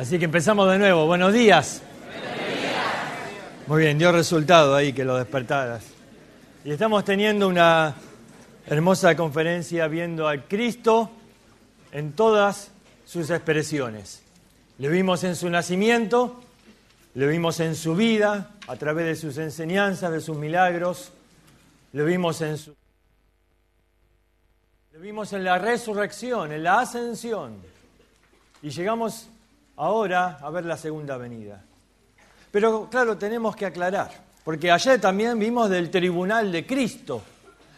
Así que empezamos de nuevo. Buenos días. Muy bien, dio resultado ahí que lo despertaras. Y estamos teniendo una hermosa conferencia viendo a Cristo en todas sus expresiones. Lo vimos en su nacimiento, lo vimos en su vida, a través de sus enseñanzas, de sus milagros, le vimos en su... Le vimos en la resurrección, en la ascensión. Y llegamos ahora a ver la segunda venida. Pero claro, tenemos que aclarar, porque ayer también vimos del tribunal de Cristo.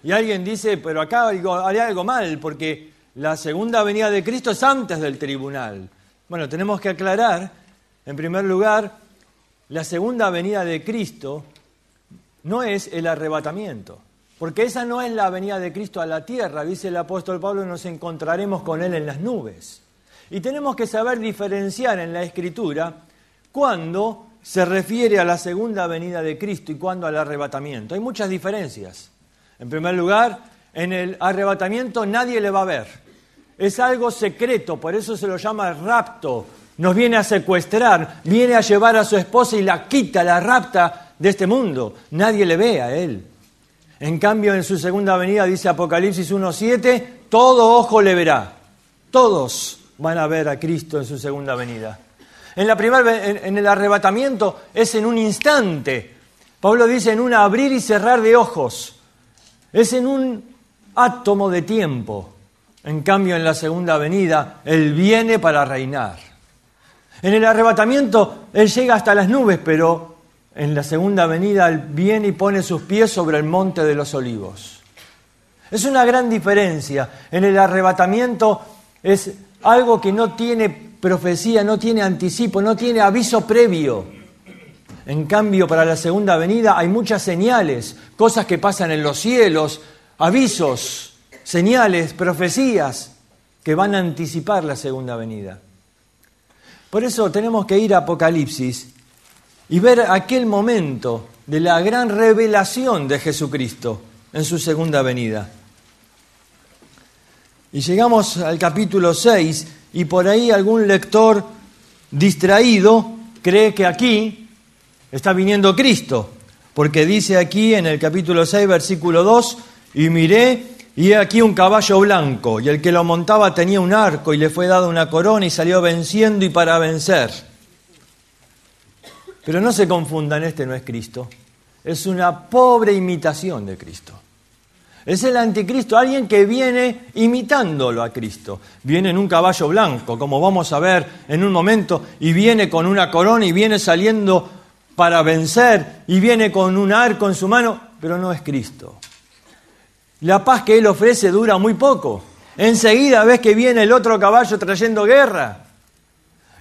Y alguien dice, pero acá haré algo mal, porque la segunda venida de Cristo es antes del tribunal. Bueno, tenemos que aclarar, en primer lugar, la segunda venida de Cristo no es el arrebatamiento, porque esa no es la venida de Cristo a la tierra, dice el apóstol Pablo, nos encontraremos con Él en las nubes. Y tenemos que saber diferenciar en la escritura cuándo se refiere a la segunda venida de Cristo y cuándo al arrebatamiento. Hay muchas diferencias. En primer lugar, en el arrebatamiento nadie le va a ver. Es algo secreto, por eso se lo llama rapto. Nos viene a secuestrar, viene a llevar a su esposa y la quita, la rapta de este mundo. Nadie le ve a él. En cambio, en su segunda venida, dice Apocalipsis 1.7, todo ojo le verá. Todos van a ver a Cristo en su segunda venida. En, la el arrebatamiento es en un instante. Pablo dice en un abrir y cerrar de ojos. Es en un átomo de tiempo. En cambio, en la segunda venida, Él viene para reinar. En el arrebatamiento, Él llega hasta las nubes, pero en la segunda venida, Él viene y pone sus pies sobre el monte de los olivos. Es una gran diferencia. En el arrebatamiento es algo que no tiene profecía, no tiene anticipo, no tiene aviso previo. En cambio, para la segunda venida hay muchas señales, cosas que pasan en los cielos, avisos, señales, profecías que van a anticipar la segunda venida. Por eso tenemos que ir a Apocalipsis y ver aquel momento de la gran revelación de Jesucristo en su segunda venida. Y llegamos al capítulo 6 y por ahí algún lector distraído cree que aquí está viniendo Cristo, porque dice aquí en el capítulo 6, versículo 2, y miré y he aquí un caballo blanco, y el que lo montaba tenía un arco y le fue dado una corona y salió venciendo y para vencer. Pero no se confundan, este no es Cristo, es una pobre imitación de Cristo. Es el anticristo, alguien que viene imitándolo a Cristo. Viene en un caballo blanco, como vamos a ver en un momento, y viene con una corona y viene saliendo para vencer, y viene con un arco en su mano, pero no es Cristo. La paz que él ofrece dura muy poco. Enseguida ves que viene el otro caballo trayendo guerra.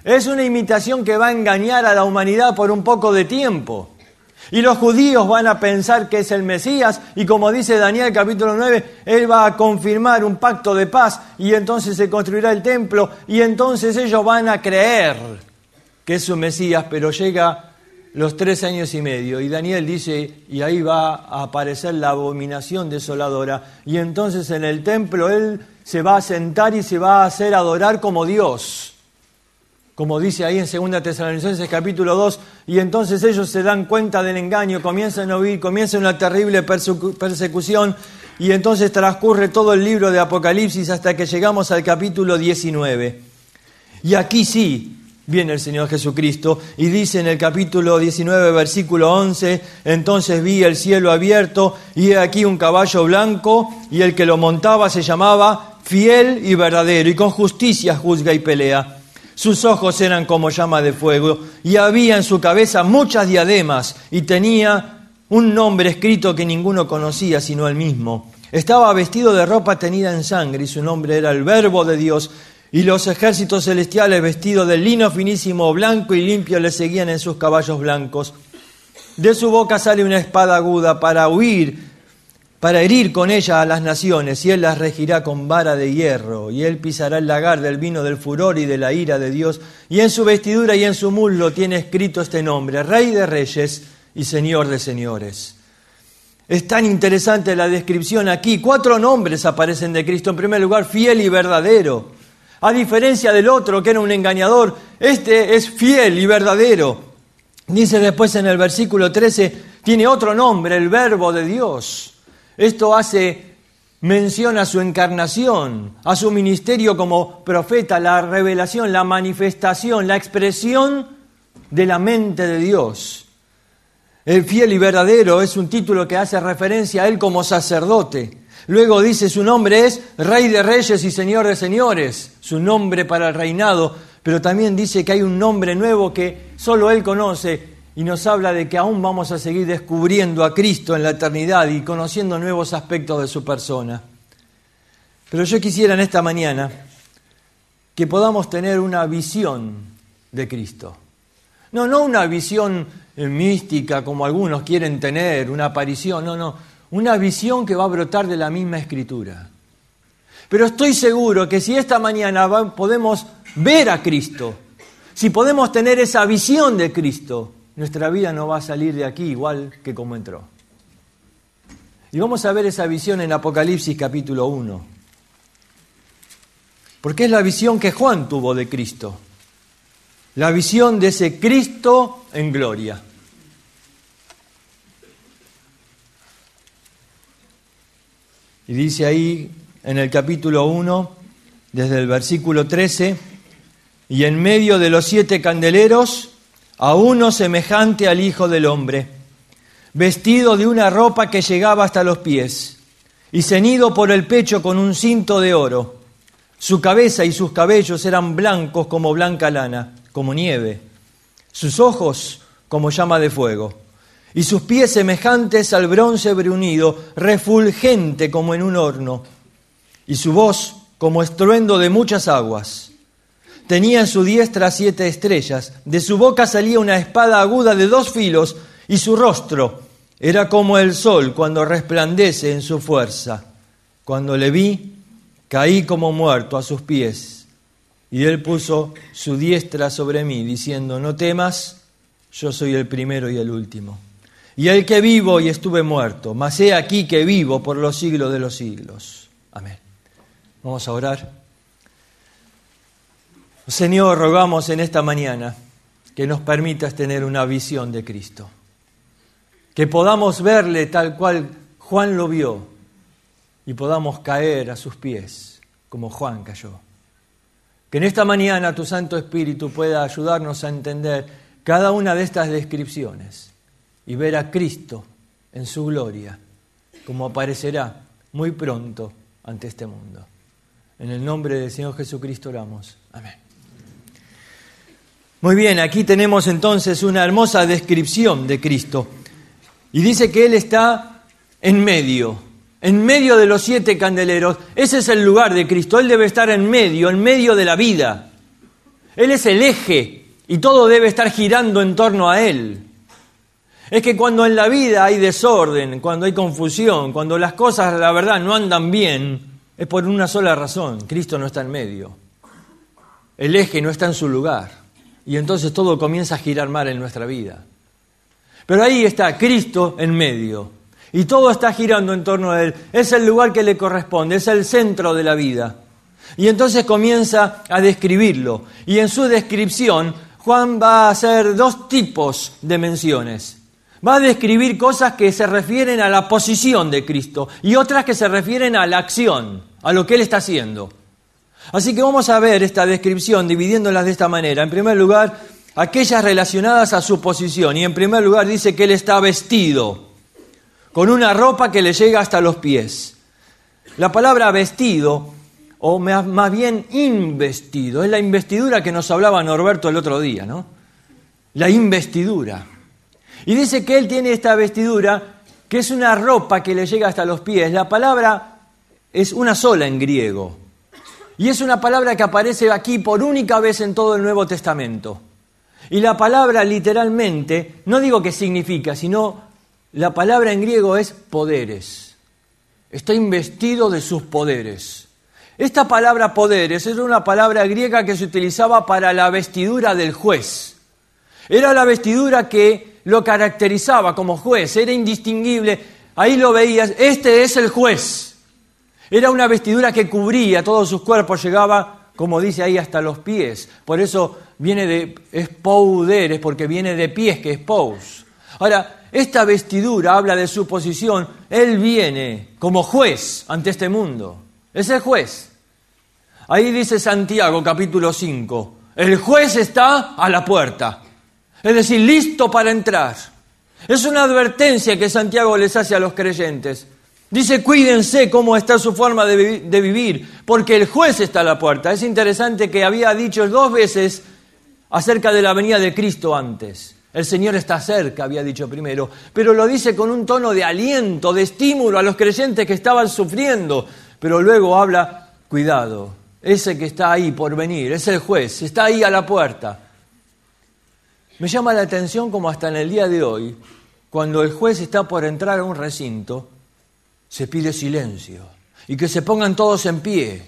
Es una imitación que va a engañar a la humanidad por un poco de tiempo. Y los judíos van a pensar que es el Mesías y como dice Daniel capítulo 9, Él va a confirmar un pacto de paz y entonces se construirá el templo y entonces ellos van a creer que es su Mesías, pero llega los tres años y medio y Daniel dice, y ahí va a aparecer la abominación desoladora y entonces en el templo Él se va a sentar y se va a hacer adorar como Dios como dice ahí en 2 Tesalonicenses capítulo 2, y entonces ellos se dan cuenta del engaño, comienzan a oír, comienza una terrible persecución, y entonces transcurre todo el libro de Apocalipsis hasta que llegamos al capítulo 19. Y aquí sí viene el Señor Jesucristo y dice en el capítulo 19, versículo 11, entonces vi el cielo abierto y he aquí un caballo blanco y el que lo montaba se llamaba fiel y verdadero y con justicia juzga y pelea. Sus ojos eran como llama de fuego y había en su cabeza muchas diademas y tenía un nombre escrito que ninguno conocía sino el mismo. Estaba vestido de ropa tenida en sangre y su nombre era el Verbo de Dios. Y los ejércitos celestiales vestidos de lino finísimo, blanco y limpio le seguían en sus caballos blancos. De su boca sale una espada aguda para huir para herir con ella a las naciones, y él las regirá con vara de hierro, y él pisará el lagar del vino del furor y de la ira de Dios, y en su vestidura y en su muslo tiene escrito este nombre, Rey de Reyes y Señor de Señores. Es tan interesante la descripción aquí, cuatro nombres aparecen de Cristo, en primer lugar, fiel y verdadero. A diferencia del otro que era un engañador, este es fiel y verdadero. Dice después en el versículo 13, tiene otro nombre, el verbo de Dios. Esto hace mención a su encarnación, a su ministerio como profeta, la revelación, la manifestación, la expresión de la mente de Dios. El fiel y verdadero es un título que hace referencia a él como sacerdote. Luego dice su nombre es Rey de Reyes y Señor de Señores, su nombre para el reinado, pero también dice que hay un nombre nuevo que solo él conoce, y nos habla de que aún vamos a seguir descubriendo a Cristo en la eternidad y conociendo nuevos aspectos de su persona. Pero yo quisiera en esta mañana que podamos tener una visión de Cristo. No, no una visión eh, mística como algunos quieren tener, una aparición, no, no, una visión que va a brotar de la misma escritura. Pero estoy seguro que si esta mañana podemos ver a Cristo, si podemos tener esa visión de Cristo, nuestra vida no va a salir de aquí igual que como entró. Y vamos a ver esa visión en Apocalipsis capítulo 1. Porque es la visión que Juan tuvo de Cristo. La visión de ese Cristo en gloria. Y dice ahí en el capítulo 1, desde el versículo 13, y en medio de los siete candeleros, a uno semejante al Hijo del Hombre, vestido de una ropa que llegaba hasta los pies, y cenido por el pecho con un cinto de oro. Su cabeza y sus cabellos eran blancos como blanca lana, como nieve, sus ojos como llama de fuego, y sus pies semejantes al bronce brunido, refulgente como en un horno, y su voz como estruendo de muchas aguas. Tenía en su diestra siete estrellas, de su boca salía una espada aguda de dos filos, y su rostro era como el sol cuando resplandece en su fuerza. Cuando le vi, caí como muerto a sus pies, y él puso su diestra sobre mí, diciendo, no temas, yo soy el primero y el último. Y el que vivo y estuve muerto, mas he aquí que vivo por los siglos de los siglos. Amén. Vamos a orar. Señor, rogamos en esta mañana que nos permitas tener una visión de Cristo, que podamos verle tal cual Juan lo vio y podamos caer a sus pies como Juan cayó. Que en esta mañana tu Santo Espíritu pueda ayudarnos a entender cada una de estas descripciones y ver a Cristo en su gloria, como aparecerá muy pronto ante este mundo. En el nombre del Señor Jesucristo oramos. Amén. Muy bien, aquí tenemos entonces una hermosa descripción de Cristo. Y dice que Él está en medio, en medio de los siete candeleros. Ese es el lugar de Cristo. Él debe estar en medio, en medio de la vida. Él es el eje y todo debe estar girando en torno a Él. Es que cuando en la vida hay desorden, cuando hay confusión, cuando las cosas, la verdad, no andan bien, es por una sola razón. Cristo no está en medio. El eje no está en su lugar y entonces todo comienza a girar mal en nuestra vida. Pero ahí está Cristo en medio. Y todo está girando en torno a Él. Es el lugar que le corresponde, es el centro de la vida. Y entonces comienza a describirlo. Y en su descripción, Juan va a hacer dos tipos de menciones. Va a describir cosas que se refieren a la posición de Cristo y otras que se refieren a la acción, a lo que Él está haciendo. Así que vamos a ver esta descripción dividiéndolas de esta manera. En primer lugar, aquellas relacionadas a su posición. Y en primer lugar dice que él está vestido con una ropa que le llega hasta los pies. La palabra vestido, o más bien investido, es la investidura que nos hablaba Norberto el otro día, ¿no? La investidura. Y dice que él tiene esta vestidura que es una ropa que le llega hasta los pies. La palabra es una sola en griego. Y es una palabra que aparece aquí por única vez en todo el Nuevo Testamento. Y la palabra literalmente, no digo que significa, sino la palabra en griego es poderes. Está investido de sus poderes. Esta palabra poderes era una palabra griega que se utilizaba para la vestidura del juez. Era la vestidura que lo caracterizaba como juez, era indistinguible. Ahí lo veías, este es el juez. Era una vestidura que cubría todos sus cuerpos, llegaba, como dice ahí, hasta los pies. Por eso viene de, es porque viene de pies, que es pous. Ahora, esta vestidura habla de su posición. Él viene como juez ante este mundo. Es el juez. Ahí dice Santiago capítulo 5. El juez está a la puerta. Es decir, listo para entrar. Es una advertencia que Santiago les hace a los creyentes. Dice, cuídense cómo está su forma de, vivir, porque el juez está a la puerta. Es interesante que había dicho dos veces acerca de la venida de Cristo antes. El Señor está cerca, había dicho primero, pero lo dice con un tono de aliento, de estímulo a los creyentes que estaban sufriendo, pero luego habla, cuidado, ese que está ahí por venir, es el juez, está ahí a la puerta. Me llama la atención como hasta en el día de hoy, cuando el juez está por entrar a un recinto, se pide silencio y que se pongan todos en pie.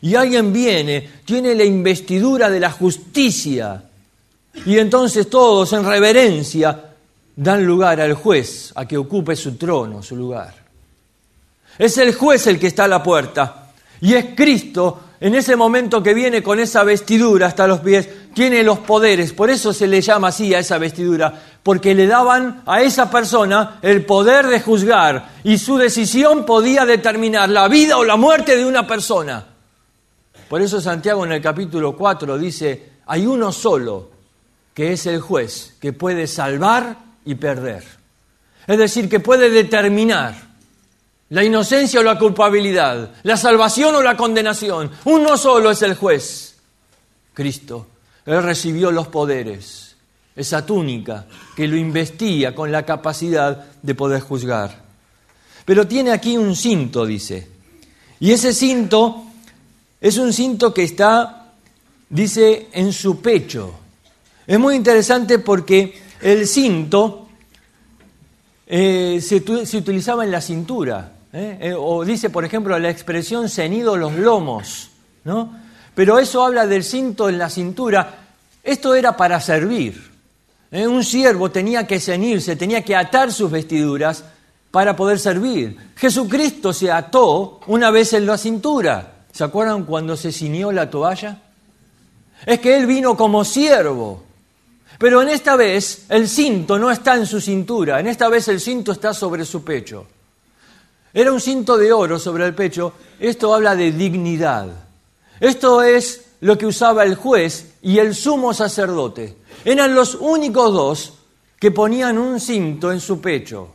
Y alguien viene, tiene la investidura de la justicia y entonces todos en reverencia dan lugar al juez a que ocupe su trono, su lugar. Es el juez el que está a la puerta y es Cristo en ese momento que viene con esa vestidura hasta los pies, tiene los poderes, por eso se le llama así a esa vestidura, porque le daban a esa persona el poder de juzgar y su decisión podía determinar la vida o la muerte de una persona. Por eso Santiago en el capítulo 4 dice, hay uno solo que es el juez, que puede salvar y perder. Es decir, que puede determinar la inocencia o la culpabilidad, la salvación o la condenación. Uno solo es el juez, Cristo. Él recibió los poderes esa túnica que lo investía con la capacidad de poder juzgar. Pero tiene aquí un cinto, dice. Y ese cinto es un cinto que está, dice, en su pecho. Es muy interesante porque el cinto eh, se, utilizaba en la cintura. ¿eh? Eh, o dice, por ejemplo, la expresión cenido los lomos. ¿no? Pero eso habla del cinto en la cintura. Esto era para servir. ¿Eh? Un siervo tenía que ceñirse, tenía que atar sus vestiduras para poder servir. Jesucristo se ató una vez en la cintura. ¿Se acuerdan cuando se ciñó la toalla? Es que Él vino como siervo. Pero en esta vez el cinto no está en su cintura, en esta vez el cinto está sobre su pecho. Era un cinto de oro sobre el pecho. Esto habla de dignidad. Esto es lo que usaba el juez y el sumo sacerdote eran los únicos dos que ponían un cinto en su pecho.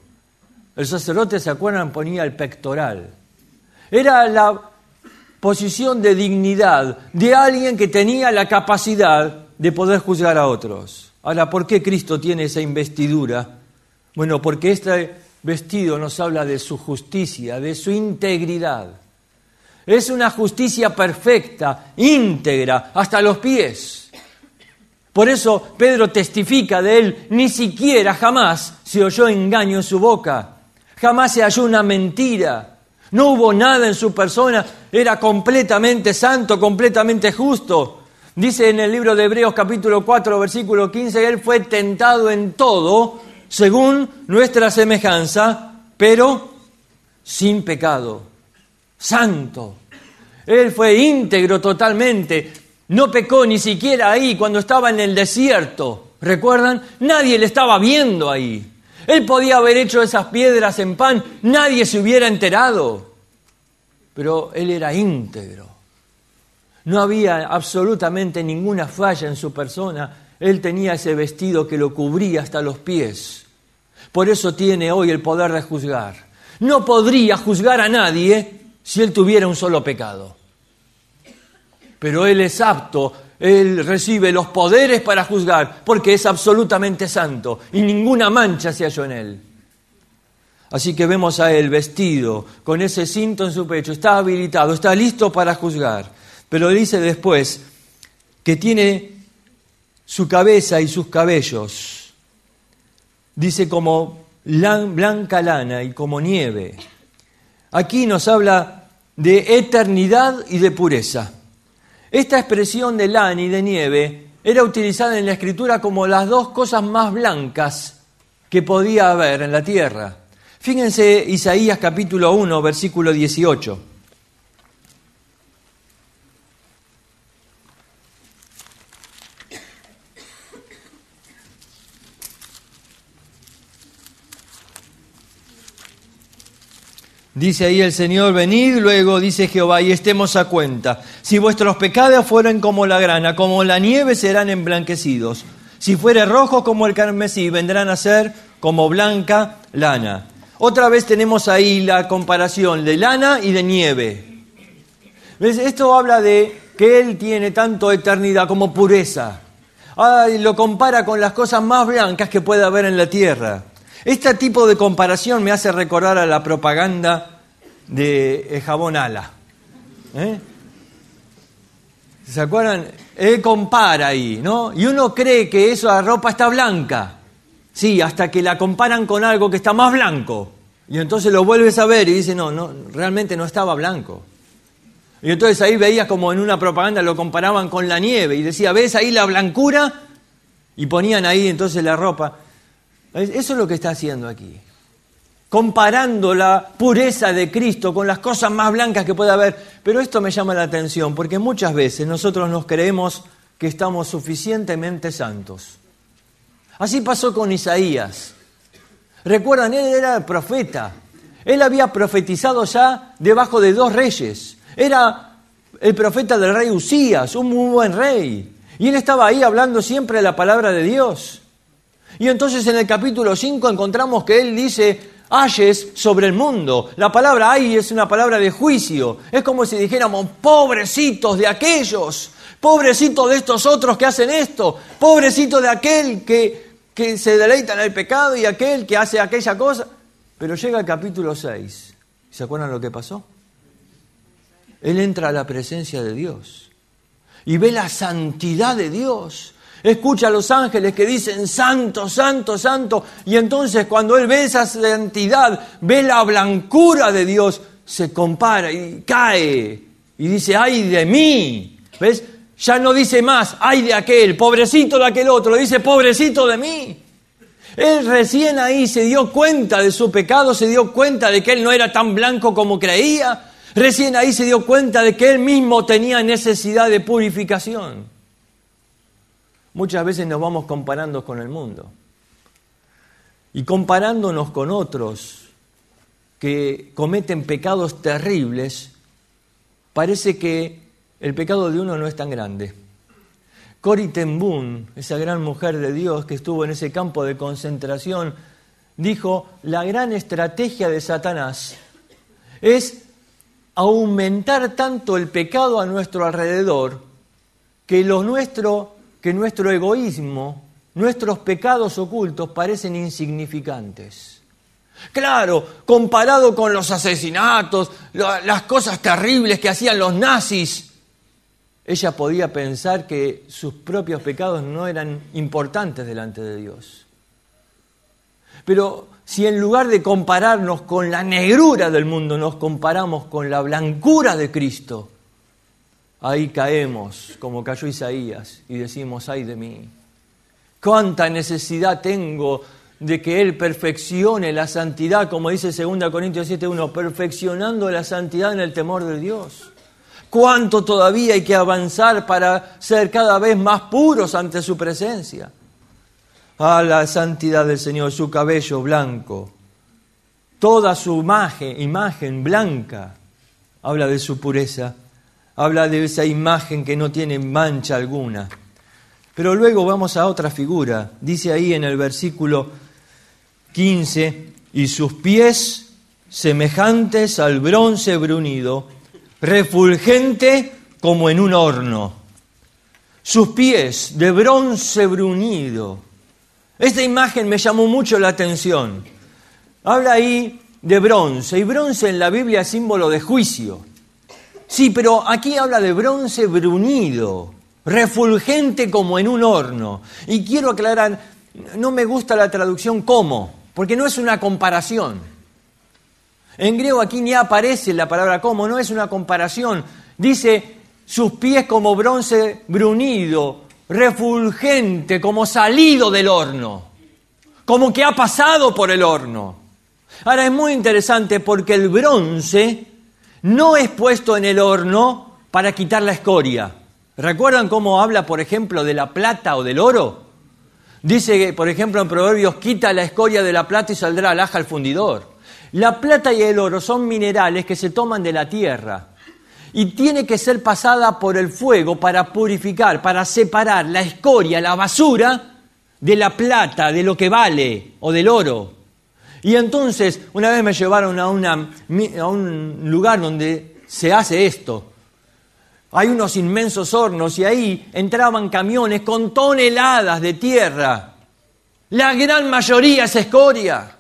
El sacerdote, ¿se acuerdan? Ponía el pectoral. Era la posición de dignidad de alguien que tenía la capacidad de poder juzgar a otros. Ahora, ¿por qué Cristo tiene esa investidura? Bueno, porque este vestido nos habla de su justicia, de su integridad. Es una justicia perfecta, íntegra, hasta los pies. Por eso Pedro testifica de él, ni siquiera jamás se oyó engaño en su boca, jamás se halló una mentira, no hubo nada en su persona, era completamente santo, completamente justo. Dice en el libro de Hebreos capítulo 4, versículo 15, él fue tentado en todo, según nuestra semejanza, pero sin pecado, santo. Él fue íntegro totalmente, no pecó ni siquiera ahí cuando estaba en el desierto. ¿Recuerdan? Nadie le estaba viendo ahí. Él podía haber hecho esas piedras en pan, nadie se hubiera enterado. Pero él era íntegro. No había absolutamente ninguna falla en su persona. Él tenía ese vestido que lo cubría hasta los pies. Por eso tiene hoy el poder de juzgar. No podría juzgar a nadie eh, si él tuviera un solo pecado pero Él es apto, Él recibe los poderes para juzgar, porque es absolutamente santo y ninguna mancha se halló en Él. Así que vemos a Él vestido, con ese cinto en su pecho, está habilitado, está listo para juzgar. Pero dice después que tiene su cabeza y sus cabellos, dice como blanca lana y como nieve. Aquí nos habla de eternidad y de pureza. Esta expresión de lana y de nieve era utilizada en la escritura como las dos cosas más blancas que podía haber en la tierra. Fíjense Isaías capítulo 1, versículo 18. Dice ahí el Señor, venid, luego dice Jehová, y estemos a cuenta. Si vuestros pecados fueran como la grana, como la nieve serán emblanquecidos. Si fuere rojo como el carmesí, vendrán a ser como blanca lana. Otra vez tenemos ahí la comparación de lana y de nieve. Esto habla de que Él tiene tanto eternidad como pureza. lo compara con las cosas más blancas que puede haber en la tierra. Este tipo de comparación me hace recordar a la propaganda de eh, jabón ala. ¿eh? ¿Se acuerdan? Él compara ahí, ¿no? Y uno cree que esa ropa está blanca. Sí, hasta que la comparan con algo que está más blanco. Y entonces lo vuelves a ver y dice no, no, realmente no estaba blanco. Y entonces ahí veías como en una propaganda lo comparaban con la nieve y decía, ¿ves ahí la blancura? Y ponían ahí entonces la ropa. Eso es lo que está haciendo aquí. Comparando la pureza de Cristo con las cosas más blancas que pueda haber. Pero esto me llama la atención porque muchas veces nosotros nos creemos que estamos suficientemente santos. Así pasó con Isaías. Recuerdan, él era el profeta. Él había profetizado ya debajo de dos reyes. Era el profeta del rey Usías, un muy buen rey. Y él estaba ahí hablando siempre la palabra de Dios. Y entonces en el capítulo 5 encontramos que él dice, ayes sobre el mundo. La palabra ay es una palabra de juicio. Es como si dijéramos, pobrecitos de aquellos, pobrecitos de estos otros que hacen esto, pobrecitos de aquel que, que se deleita en el pecado y aquel que hace aquella cosa. Pero llega el capítulo 6. ¿Se acuerdan lo que pasó? Él entra a la presencia de Dios y ve la santidad de Dios Escucha a los ángeles que dicen santo, santo, santo. Y entonces cuando él ve esa entidad, ve la blancura de Dios, se compara y cae. Y dice, ay de mí. ¿Ves? Ya no dice más, ay de aquel, pobrecito de aquel otro. Dice, pobrecito de mí. Él recién ahí se dio cuenta de su pecado, se dio cuenta de que él no era tan blanco como creía. Recién ahí se dio cuenta de que él mismo tenía necesidad de purificación muchas veces nos vamos comparando con el mundo. Y comparándonos con otros que cometen pecados terribles, parece que el pecado de uno no es tan grande. Cori Ten esa gran mujer de Dios que estuvo en ese campo de concentración, dijo, la gran estrategia de Satanás es aumentar tanto el pecado a nuestro alrededor que lo nuestro que nuestro egoísmo, nuestros pecados ocultos parecen insignificantes. Claro, comparado con los asesinatos, las cosas terribles que hacían los nazis, ella podía pensar que sus propios pecados no eran importantes delante de Dios. Pero si en lugar de compararnos con la negrura del mundo, nos comparamos con la blancura de Cristo, ahí caemos como cayó Isaías y decimos, ay de mí, cuánta necesidad tengo de que Él perfeccione la santidad, como dice 2 Corintios 7.1, perfeccionando la santidad en el temor de Dios. Cuánto todavía hay que avanzar para ser cada vez más puros ante su presencia. ah, la santidad del Señor, su cabello blanco, toda su imagen blanca, habla de su pureza habla de esa imagen que no tiene mancha alguna. Pero luego vamos a otra figura. Dice ahí en el versículo 15, y sus pies semejantes al bronce brunido, refulgente como en un horno. Sus pies de bronce brunido. Esta imagen me llamó mucho la atención. Habla ahí de bronce, y bronce en la Biblia es símbolo de juicio. Sí, pero aquí habla de bronce brunido, refulgente como en un horno. Y quiero aclarar, no me gusta la traducción como, porque no es una comparación. En griego aquí ni aparece la palabra como, no es una comparación. Dice sus pies como bronce brunido, refulgente, como salido del horno, como que ha pasado por el horno. Ahora es muy interesante porque el bronce no es puesto en el horno para quitar la escoria. ¿Recuerdan cómo habla, por ejemplo, de la plata o del oro? Dice, por ejemplo, en Proverbios, quita la escoria de la plata y saldrá aja al fundidor. La plata y el oro son minerales que se toman de la tierra y tiene que ser pasada por el fuego para purificar, para separar la escoria, la basura de la plata, de lo que vale o del oro. Y entonces, una vez me llevaron a, una, a un lugar donde se hace esto. Hay unos inmensos hornos y ahí entraban camiones con toneladas de tierra. La gran mayoría es escoria.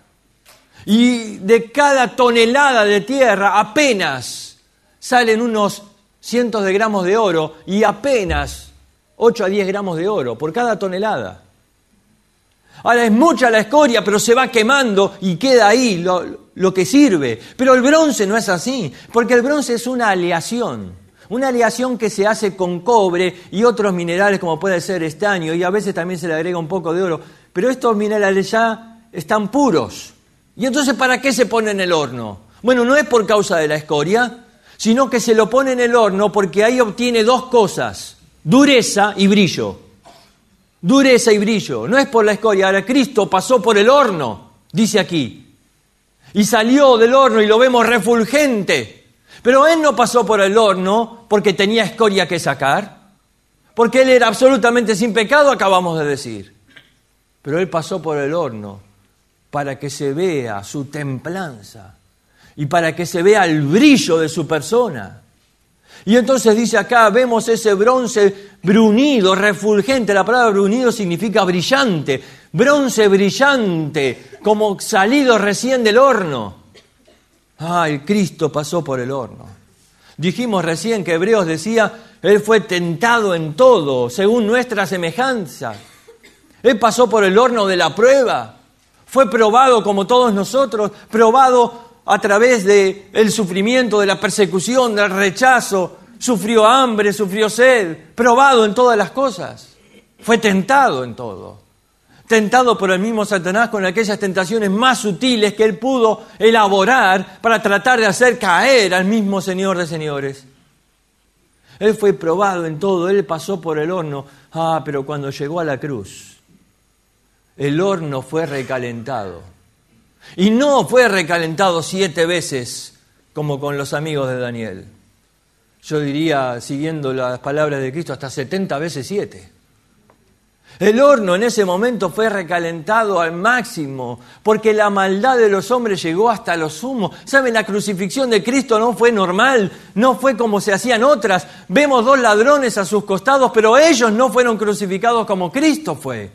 Y de cada tonelada de tierra apenas salen unos cientos de gramos de oro y apenas 8 a 10 gramos de oro por cada tonelada. Ahora es mucha la escoria, pero se va quemando y queda ahí lo, que sirve. Pero el bronce no es así, porque el bronce es una aleación. Una aleación que se hace con cobre y otros minerales como puede ser estaño y a veces también se le agrega un poco de oro. Pero estos minerales ya están puros. ¿Y entonces para qué se pone en el horno? Bueno, no es por causa de la escoria, sino que se lo pone en el horno porque ahí obtiene dos cosas, dureza y brillo dureza y brillo. No es por la escoria. Ahora Cristo pasó por el horno, dice aquí. Y salió del horno y lo vemos refulgente. Pero Él no pasó por el horno porque tenía escoria que sacar. Porque Él era absolutamente sin pecado, acabamos de decir. Pero Él pasó por el horno para que se vea su templanza y para que se vea el brillo de su persona. Y entonces dice acá, vemos ese bronce brunido, refulgente. La palabra brunido significa brillante. Bronce brillante, como salido recién del horno. Ah, el Cristo pasó por el horno. Dijimos recién que Hebreos decía, Él fue tentado en todo, según nuestra semejanza. Él pasó por el horno de la prueba. Fue probado como todos nosotros, probado a través del el sufrimiento, de la persecución, del rechazo, sufrió hambre, sufrió sed, probado en todas las cosas, fue tentado en todo, tentado por el mismo Satanás con aquellas tentaciones más sutiles que él pudo elaborar para tratar de hacer caer al mismo Señor de señores. Él fue probado en todo, él pasó por el horno, ah, pero cuando llegó a la cruz, el horno fue recalentado y no fue recalentado siete veces como con los amigos de Daniel. Yo diría, siguiendo las palabras de Cristo, hasta 70 veces siete. El horno en ese momento fue recalentado al máximo, porque la maldad de los hombres llegó hasta lo sumo. ¿Saben? La crucifixión de Cristo no fue normal, no fue como se hacían otras. Vemos dos ladrones a sus costados, pero ellos no fueron crucificados como Cristo fue.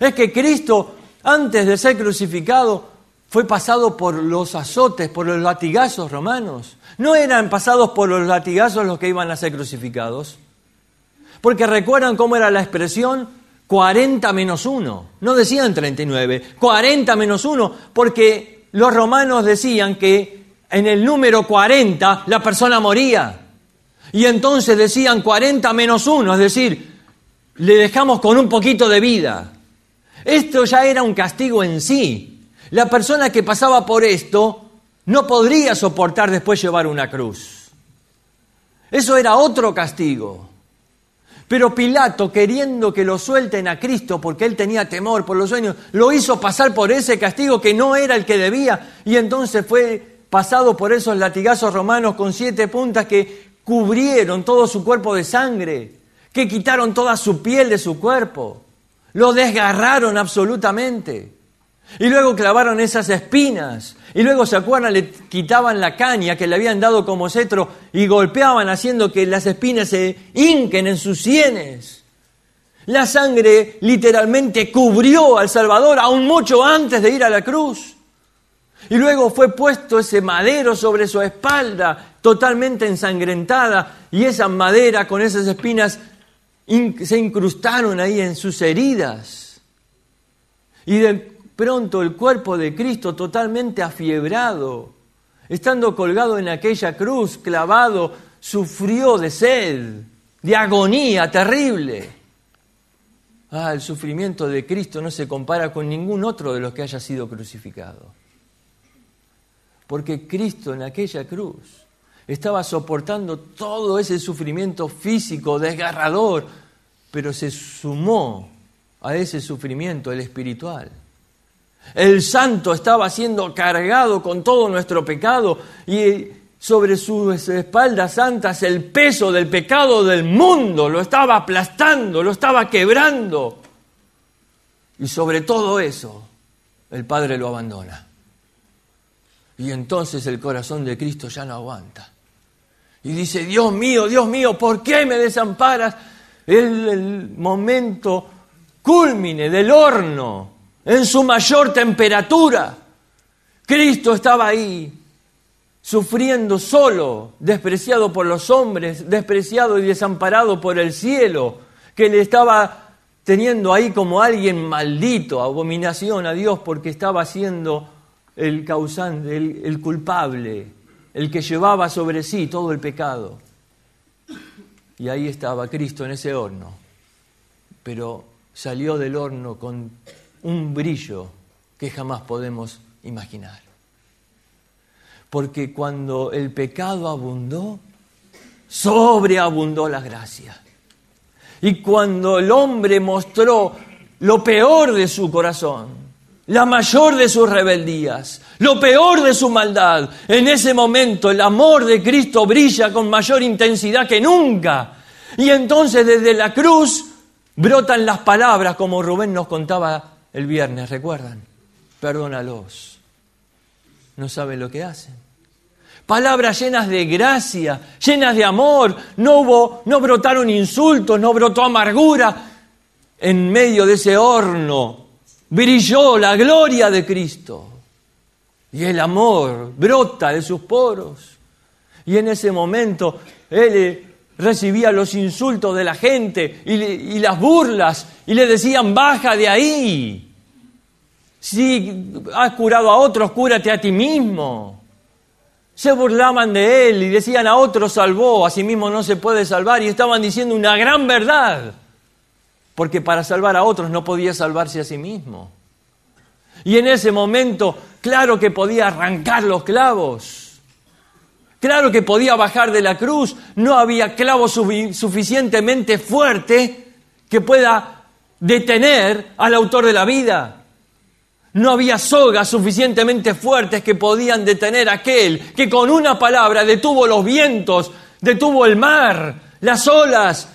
Es que Cristo antes de ser crucificado, fue pasado por los azotes, por los latigazos romanos. No eran pasados por los latigazos los que iban a ser crucificados. Porque recuerdan cómo era la expresión 40 menos 1. No decían 39, 40 menos 1, porque los romanos decían que en el número 40 la persona moría. Y entonces decían 40 menos 1, es decir, le dejamos con un poquito de vida. Esto ya era un castigo en sí. La persona que pasaba por esto no podría soportar después llevar una cruz. Eso era otro castigo. Pero Pilato, queriendo que lo suelten a Cristo porque él tenía temor por los sueños, lo hizo pasar por ese castigo que no era el que debía y entonces fue pasado por esos latigazos romanos con siete puntas que cubrieron todo su cuerpo de sangre, que quitaron toda su piel de su cuerpo. Lo desgarraron absolutamente. Y luego clavaron esas espinas. Y luego, ¿se acuerdan? Le quitaban la caña que le habían dado como cetro y golpeaban haciendo que las espinas se hinquen en sus sienes. La sangre literalmente cubrió al Salvador aún mucho antes de ir a la cruz. Y luego fue puesto ese madero sobre su espalda, totalmente ensangrentada, y esa madera con esas espinas se incrustaron ahí en sus heridas. Y de pronto el cuerpo de Cristo totalmente afiebrado, estando colgado en aquella cruz, clavado, sufrió de sed, de agonía terrible. Ah, el sufrimiento de Cristo no se compara con ningún otro de los que haya sido crucificado. Porque Cristo en aquella cruz estaba soportando todo ese sufrimiento físico desgarrador, pero se sumó a ese sufrimiento el espiritual. El santo estaba siendo cargado con todo nuestro pecado y sobre sus espaldas santas el peso del pecado del mundo lo estaba aplastando, lo estaba quebrando. Y sobre todo eso, el Padre lo abandona. Y entonces el corazón de Cristo ya no aguanta y dice, Dios mío, Dios mío, ¿por qué me desamparas? en el momento culmine del horno, en su mayor temperatura. Cristo estaba ahí, sufriendo solo, despreciado por los hombres, despreciado y desamparado por el cielo, que le estaba teniendo ahí como alguien maldito, abominación a Dios, porque estaba siendo el causante, el culpable el que llevaba sobre sí todo el pecado. Y ahí estaba Cristo en ese horno, pero salió del horno con un brillo que jamás podemos imaginar. Porque cuando el pecado abundó, sobreabundó la gracia. Y cuando el hombre mostró lo peor de su corazón, la mayor de sus rebeldías, lo peor de su maldad. En ese momento el amor de Cristo brilla con mayor intensidad que nunca. Y entonces desde la cruz brotan las palabras como Rubén nos contaba el viernes, ¿recuerdan? Perdónalos. No saben lo que hacen. Palabras llenas de gracia, llenas de amor. No hubo, no brotaron insultos, no brotó amargura en medio de ese horno brilló la gloria de Cristo y el amor brota de sus poros. Y en ese momento él eh, recibía los insultos de la gente y, las burlas y le decían, baja de ahí. Si has curado a otros, cúrate a ti mismo. Se burlaban de él y decían a otros salvó, a sí mismo no se puede salvar y estaban diciendo una gran verdad porque para salvar a otros no podía salvarse a sí mismo. Y en ese momento, claro que podía arrancar los clavos, claro que podía bajar de la cruz, no había clavo suficientemente fuerte que pueda detener al autor de la vida. No había sogas suficientemente fuertes que podían detener a aquel que con una palabra detuvo los vientos, detuvo el mar, las olas,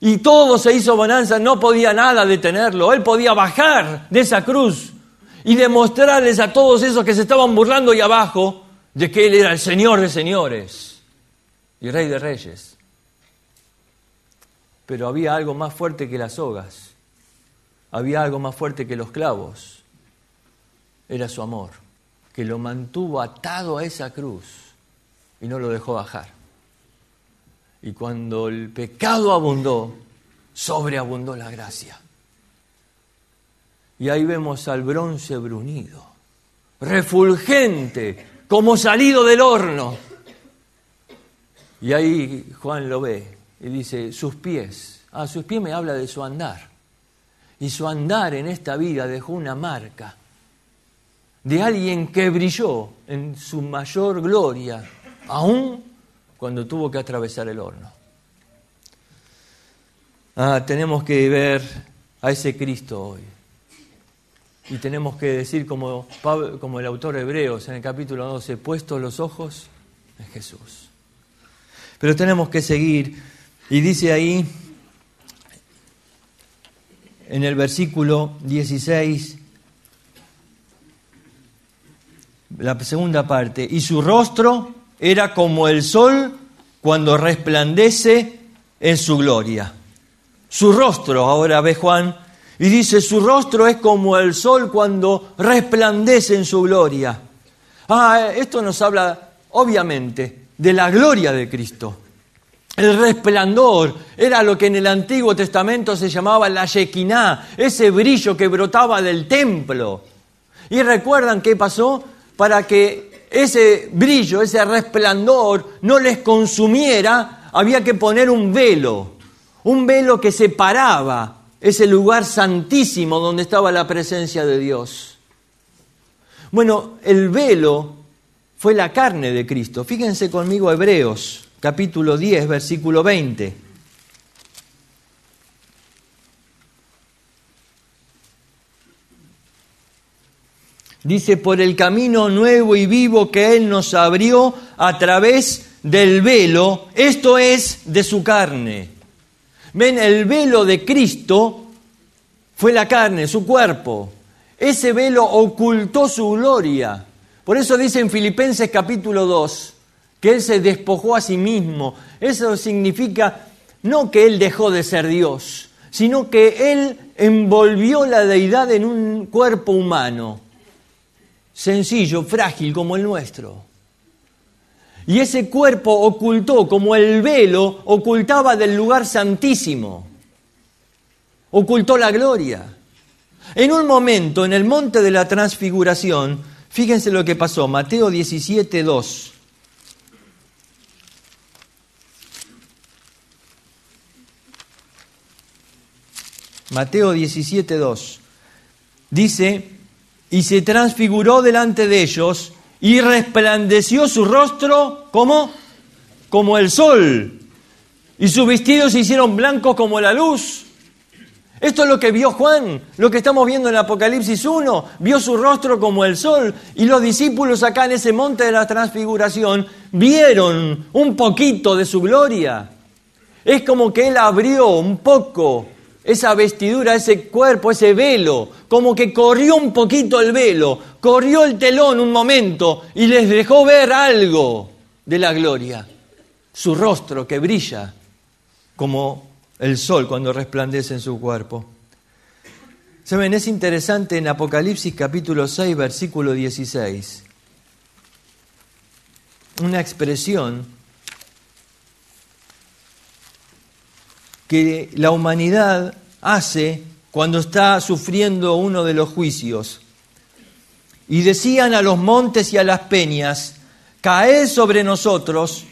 y todo se hizo bonanza, no podía nada detenerlo. Él podía bajar de esa cruz y demostrarles a todos esos que se estaban burlando ahí abajo de que Él era el Señor de señores y Rey de reyes. Pero había algo más fuerte que las hogas, había algo más fuerte que los clavos. Era su amor, que lo mantuvo atado a esa cruz y no lo dejó bajar. Y cuando el pecado abundó, sobreabundó la gracia. Y ahí vemos al bronce brunido, refulgente, como salido del horno. Y ahí Juan lo ve y dice, sus pies, a ah, sus pies me habla de su andar. Y su andar en esta vida dejó una marca de alguien que brilló en su mayor gloria, aún cuando tuvo que atravesar el horno. Ah, tenemos que ver a ese Cristo hoy. Y tenemos que decir, como, como el autor Hebreos en el capítulo 12, puestos los ojos en Jesús. Pero tenemos que seguir. Y dice ahí, en el versículo 16, la segunda parte, y su rostro era como el sol cuando resplandece en su gloria. Su rostro, ahora ve Juan, y dice, su rostro es como el sol cuando resplandece en su gloria. Ah, esto nos habla, obviamente, de la gloria de Cristo. El resplandor era lo que en el Antiguo Testamento se llamaba la Shekinah, ese brillo que brotaba del templo. Y recuerdan qué pasó para que ese brillo, ese resplandor no les consumiera, había que poner un velo, un velo que separaba ese lugar santísimo donde estaba la presencia de Dios. Bueno, el velo fue la carne de Cristo. Fíjense conmigo Hebreos capítulo 10, versículo 20. Dice, por el camino nuevo y vivo que Él nos abrió a través del velo, esto es de su carne. Ven, el velo de Cristo fue la carne, su cuerpo. Ese velo ocultó su gloria. Por eso dice en Filipenses capítulo 2 que Él se despojó a sí mismo. Eso significa no que Él dejó de ser Dios, sino que Él envolvió la deidad en un cuerpo humano sencillo, frágil como el nuestro. Y ese cuerpo ocultó, como el velo ocultaba del lugar santísimo, ocultó la gloria. En un momento, en el monte de la transfiguración, fíjense lo que pasó, Mateo 17, 2. Mateo 17, 2. Dice, y se transfiguró delante de ellos y resplandeció su rostro como como el sol y sus vestidos se hicieron blancos como la luz. Esto es lo que vio Juan, lo que estamos viendo en Apocalipsis 1, vio su rostro como el sol y los discípulos acá en ese monte de la transfiguración vieron un poquito de su gloria. Es como que él abrió un poco esa vestidura, ese cuerpo, ese velo, como que corrió un poquito el velo, corrió el telón un momento y les dejó ver algo de la gloria, su rostro que brilla como el sol cuando resplandece en su cuerpo. ven? es interesante en Apocalipsis capítulo 6, versículo 16, una expresión que la humanidad hace cuando está sufriendo uno de los juicios. Y decían a los montes y a las peñas, caed sobre nosotros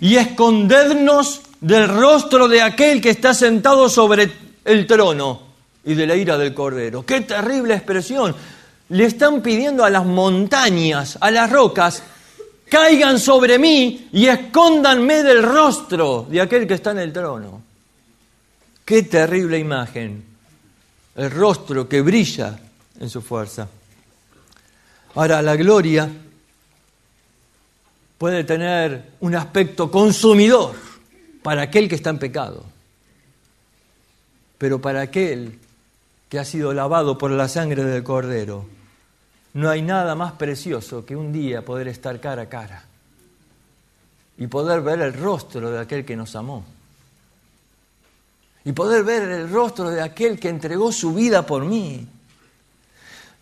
y escondednos del rostro de aquel que está sentado sobre el trono y de la ira del cordero. Qué terrible expresión. Le están pidiendo a las montañas, a las rocas, caigan sobre mí y escóndanme del rostro de aquel que está en el trono. Qué terrible imagen, el rostro que brilla en su fuerza. Ahora, la gloria puede tener un aspecto consumidor para aquel que está en pecado, pero para aquel que ha sido lavado por la sangre del cordero, no hay nada más precioso que un día poder estar cara a cara y poder ver el rostro de aquel que nos amó y poder ver el rostro de aquel que entregó su vida por mí.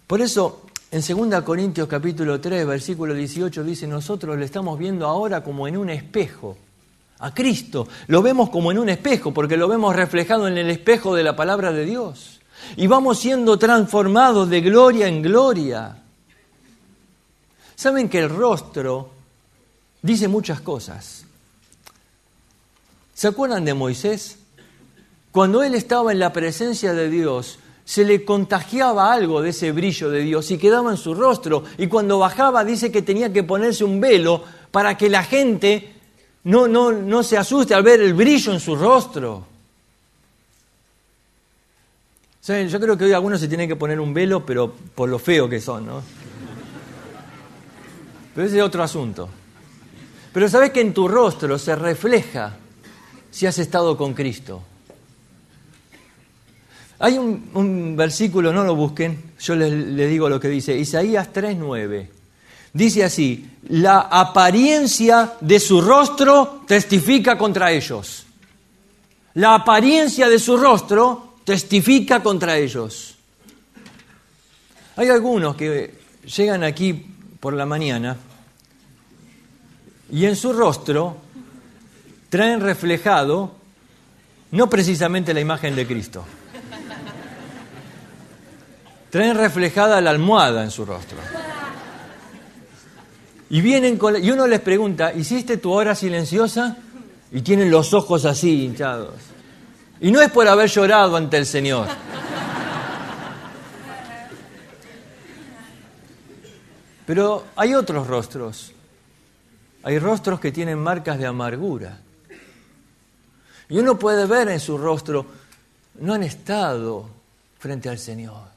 Por eso, en 2 Corintios capítulo 3, versículo 18 dice, nosotros le estamos viendo ahora como en un espejo. A Cristo lo vemos como en un espejo, porque lo vemos reflejado en el espejo de la palabra de Dios. Y vamos siendo transformados de gloria en gloria. Saben que el rostro dice muchas cosas. ¿Se acuerdan de Moisés? Cuando él estaba en la presencia de Dios, se le contagiaba algo de ese brillo de Dios y quedaba en su rostro. Y cuando bajaba dice que tenía que ponerse un velo para que la gente no, no, se asuste al ver el brillo en su rostro. Yo creo que hoy algunos se tienen que poner un velo, pero por lo feo que son, ¿no? Pero ese es otro asunto. Pero sabes que en tu rostro se refleja si has estado con Cristo. Hay un, versículo, no lo busquen, yo les, les digo lo que dice, Isaías 3:9. Dice así, la apariencia de su rostro testifica contra ellos. La apariencia de su rostro testifica contra ellos. Hay algunos que llegan aquí por la mañana y en su rostro traen reflejado no precisamente la imagen de Cristo. Traen reflejada la almohada en su rostro. Y, vienen con y uno les pregunta, ¿hiciste tu hora silenciosa? Y tienen los ojos así hinchados. Y no es por haber llorado ante el Señor. Pero hay otros rostros. Hay rostros que tienen marcas de amargura. Y uno puede ver en su rostro, no han estado frente al Señor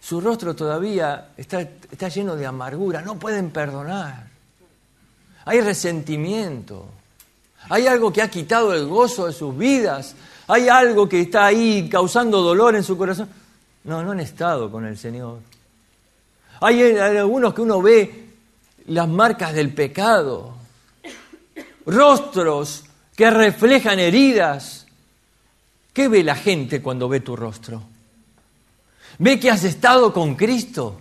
su rostro todavía está, lleno de amargura, no pueden perdonar. Hay resentimiento, hay algo que ha quitado el gozo de sus vidas, hay algo que está ahí causando dolor en su corazón. No, no han estado con el Señor. Hay, hay algunos que uno ve las marcas del pecado, rostros que reflejan heridas. ¿Qué ve la gente cuando ve tu rostro? Ve que has estado con Cristo.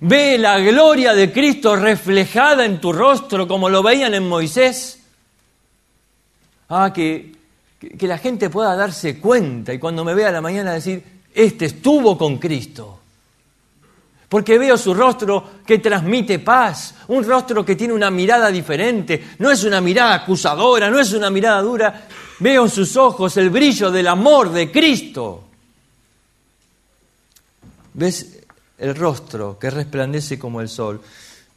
Ve la gloria de Cristo reflejada en tu rostro como lo veían en Moisés. Ah, que, que la gente pueda darse cuenta y cuando me vea a la mañana decir, este estuvo con Cristo. Porque veo su rostro que transmite paz, un rostro que tiene una mirada diferente, no es una mirada acusadora, no es una mirada dura, veo en sus ojos el brillo del amor de Cristo ves el rostro que resplandece como el sol.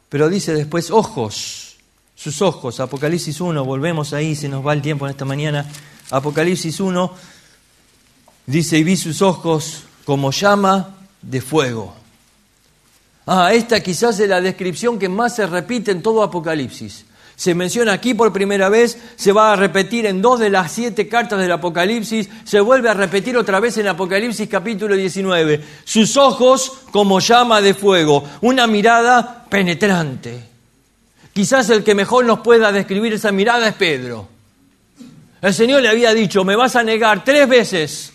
Pero dice después ojos, sus ojos, Apocalipsis 1, volvemos ahí, se nos va el tiempo en esta mañana, Apocalipsis 1 dice, y vi sus ojos como llama de fuego. Ah, esta quizás es la descripción que más se repite en todo Apocalipsis se menciona aquí por primera vez, se va a repetir en dos de las siete cartas del Apocalipsis, se vuelve a repetir otra vez en Apocalipsis capítulo 19. Sus ojos como llama de fuego, una mirada penetrante. Quizás el que mejor nos pueda describir esa mirada es Pedro. El Señor le había dicho, me vas a negar tres veces.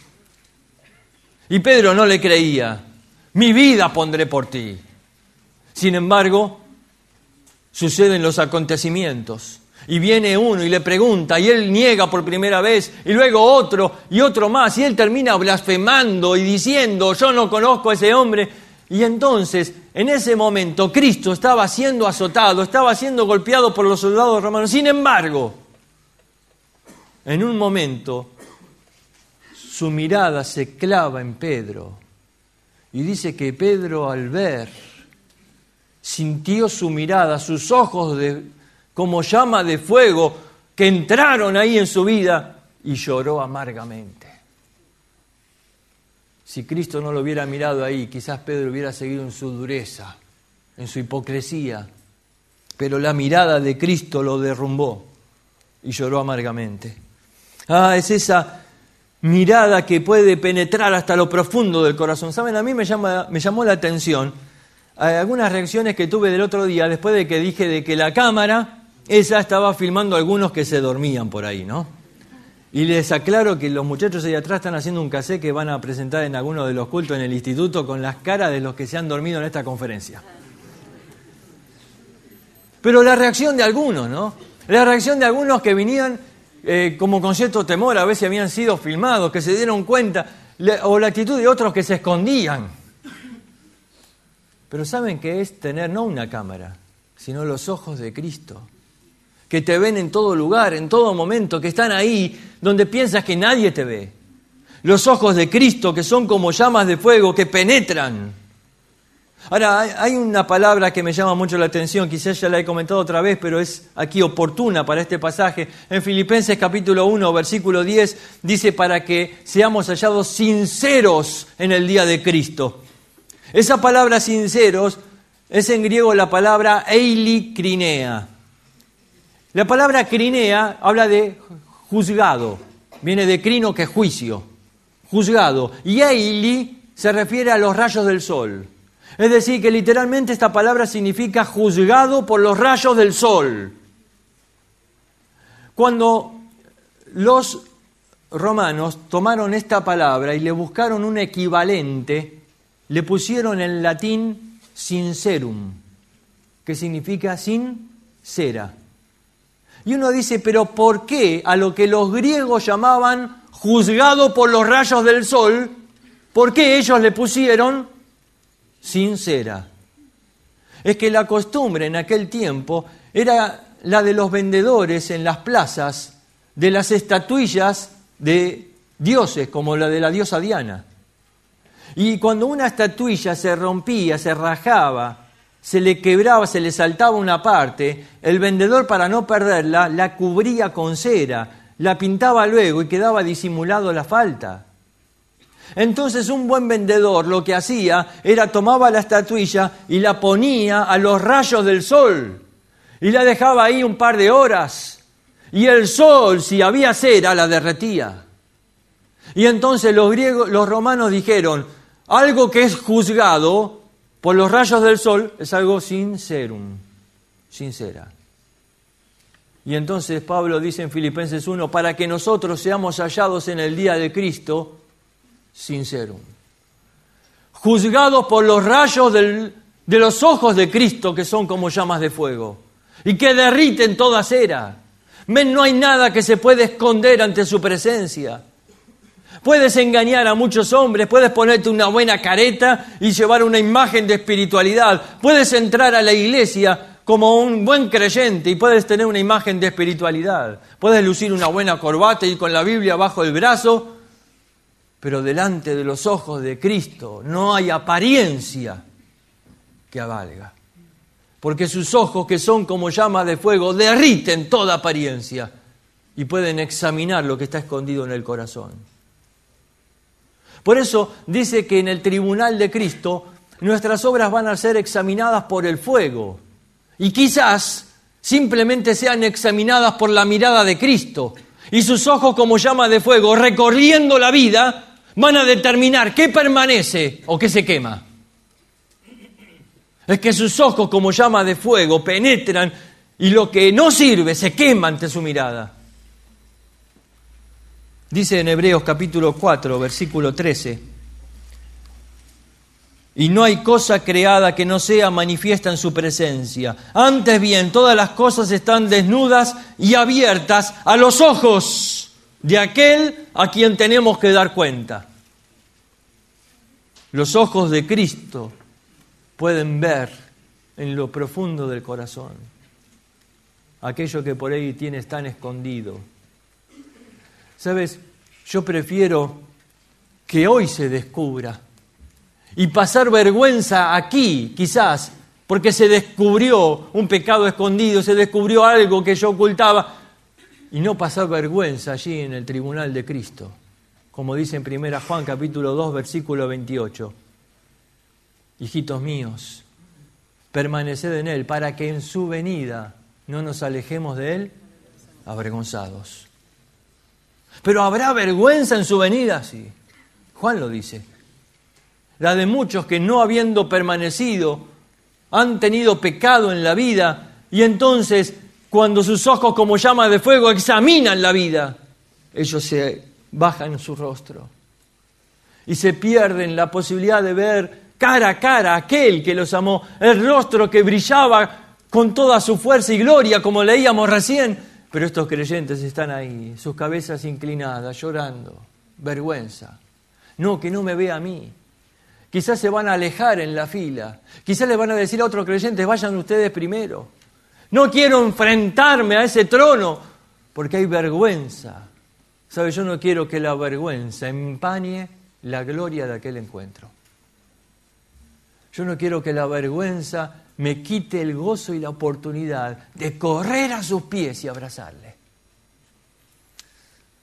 Y Pedro no le creía, mi vida pondré por ti. Sin embargo, suceden los acontecimientos. Y viene uno y le pregunta, y él niega por primera vez, y luego otro, y otro más, y él termina blasfemando y diciendo, yo no conozco a ese hombre. Y entonces, en ese momento, Cristo estaba siendo azotado, estaba siendo golpeado por los soldados romanos. Sin embargo, en un momento, su mirada se clava en Pedro, y dice que Pedro al ver sintió su mirada, sus ojos como llama de fuego que entraron ahí en su vida y lloró amargamente. Si Cristo no lo hubiera mirado ahí, quizás Pedro hubiera seguido en su dureza, en su hipocresía, pero la mirada de Cristo lo derrumbó y lloró amargamente. Ah, es esa mirada que puede penetrar hasta lo profundo del corazón. Saben, a mí me, me llamó la atención eh, algunas reacciones que tuve del otro día después de que dije de que la cámara esa estaba filmando a algunos que se dormían por ahí, ¿no? Y les aclaro que los muchachos ahí atrás están haciendo un casé que van a presentar en alguno de los cultos en el instituto con las caras de los que se han dormido en esta conferencia. Pero la reacción de algunos, ¿no? La reacción de algunos que venían eh, como con cierto temor, a ver si habían sido filmados, que se dieron cuenta, o la actitud de otros que se escondían. Pero saben que es tener no una cámara, sino los ojos de Cristo, que te ven en todo lugar, en todo momento, que están ahí donde piensas que nadie te ve. Los ojos de Cristo que son como llamas de fuego que penetran. Ahora, hay una palabra que me llama mucho la atención, quizás ya la he comentado otra vez, pero es aquí oportuna para este pasaje. En Filipenses capítulo 1, versículo 10, dice para que seamos hallados sinceros en el día de Cristo. Esa palabra sinceros es en griego la palabra crinea. La palabra crinea habla de juzgado, viene de crino que es juicio, juzgado. Y eili se refiere a los rayos del sol. Es decir, que literalmente esta palabra significa juzgado por los rayos del sol. Cuando los romanos tomaron esta palabra y le buscaron un equivalente, le pusieron en latín sincerum, que significa sin cera. Y uno dice, pero ¿por qué a lo que los griegos llamaban juzgado por los rayos del sol, por qué ellos le pusieron sincera? Es que la costumbre en aquel tiempo era la de los vendedores en las plazas de las estatuillas de dioses, como la de la diosa Diana. Y cuando una estatuilla se rompía, se rajaba, se le quebraba, se le saltaba una parte, el vendedor para no perderla la cubría con cera, la pintaba luego y quedaba disimulado la falta. Entonces un buen vendedor lo que hacía era tomaba la estatuilla y la ponía a los rayos del sol y la dejaba ahí un par de horas y el sol si había cera la derretía. Y entonces los griegos los romanos dijeron, algo que es juzgado por los rayos del sol es algo sincero, sincera. Y entonces Pablo dice en Filipenses 1, para que nosotros seamos hallados en el día de Cristo, sincero, Juzgados por los rayos de los ojos de Cristo, que son como llamas de fuego, y que derriten toda cera. no hay nada que se pueda esconder ante su presencia. Puedes engañar a muchos hombres, puedes ponerte una buena careta y llevar una imagen de espiritualidad. Puedes entrar a la iglesia como un buen creyente y puedes tener una imagen de espiritualidad. Puedes lucir una buena corbata y con la Biblia bajo el brazo, pero delante de los ojos de Cristo no hay apariencia que avalga. Porque sus ojos, que son como llamas de fuego, derriten toda apariencia y pueden examinar lo que está escondido en el corazón. Por eso dice que en el tribunal de Cristo nuestras obras van a ser examinadas por el fuego y quizás simplemente sean examinadas por la mirada de Cristo y sus ojos como llama de fuego recorriendo la vida van a determinar qué permanece o qué se quema. Es que sus ojos como llama de fuego penetran y lo que no sirve se quema ante su mirada. Dice en Hebreos capítulo 4, versículo 13, y no hay cosa creada que no sea manifiesta en su presencia. Antes bien, todas las cosas están desnudas y abiertas a los ojos de aquel a quien tenemos que dar cuenta. Los ojos de Cristo pueden ver en lo profundo del corazón aquello que por ahí tiene tan escondido Sabes, yo prefiero que hoy se descubra y pasar vergüenza aquí, quizás, porque se descubrió un pecado escondido, se descubrió algo que yo ocultaba, y no pasar vergüenza allí en el tribunal de Cristo, como dice en 1 Juan capítulo 2, versículo 28. Hijitos míos, permaneced en Él para que en su venida no nos alejemos de Él avergonzados pero habrá vergüenza en su venida, sí. Juan lo dice. La de muchos que no habiendo permanecido han tenido pecado en la vida y entonces cuando sus ojos como llamas de fuego examinan la vida, ellos se bajan su rostro y se pierden la posibilidad de ver cara a cara aquel que los amó, el rostro que brillaba con toda su fuerza y gloria, como leíamos recién, pero estos creyentes están ahí, sus cabezas inclinadas, llorando, vergüenza. No, que no me vea a mí. Quizás se van a alejar en la fila. Quizás le van a decir a otros creyentes, vayan ustedes primero. No quiero enfrentarme a ese trono porque hay vergüenza. ¿Sabe? Yo no quiero que la vergüenza empañe la gloria de aquel encuentro. Yo no quiero que la vergüenza me quite el gozo y la oportunidad de correr a sus pies y abrazarle.